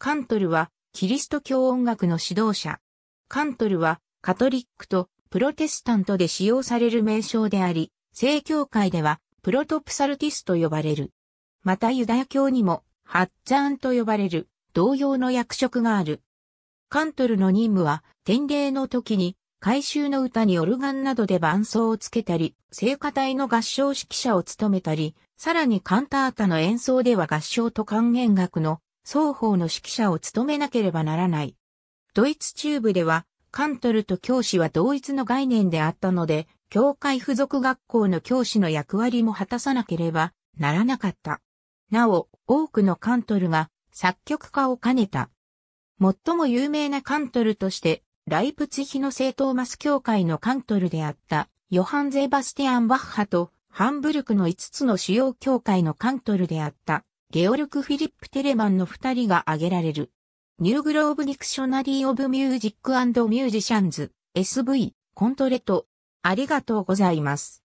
カントルはキリスト教音楽の指導者。カントルはカトリックとプロテスタントで使用される名称であり、正教会ではプロトプサルティスと呼ばれる。またユダヤ教にもハッチャーンと呼ばれる同様の役職がある。カントルの任務は典礼の時に回収の歌にオルガンなどで伴奏をつけたり、聖歌隊の合唱指揮者を務めたり、さらにカンタータの演奏では合唱と還元楽の双方の指揮者を務めなければならない。ドイツ中部では、カントルと教師は同一の概念であったので、教会付属学校の教師の役割も果たさなければならなかった。なお、多くのカントルが作曲家を兼ねた。最も有名なカントルとして、ライプツヒの聖トーマス教会のカントルであった、ヨハン・ゼーバスティアン・バッハと、ハンブルクの5つの主要教会のカントルであった、ゲオルク・フィリップ・テレマンの二人が挙げられる。ニューグローブ・ディクショナリー・オブ・ミュージック・ミュージシャンズ、SV、コントレト。ありがとうございます。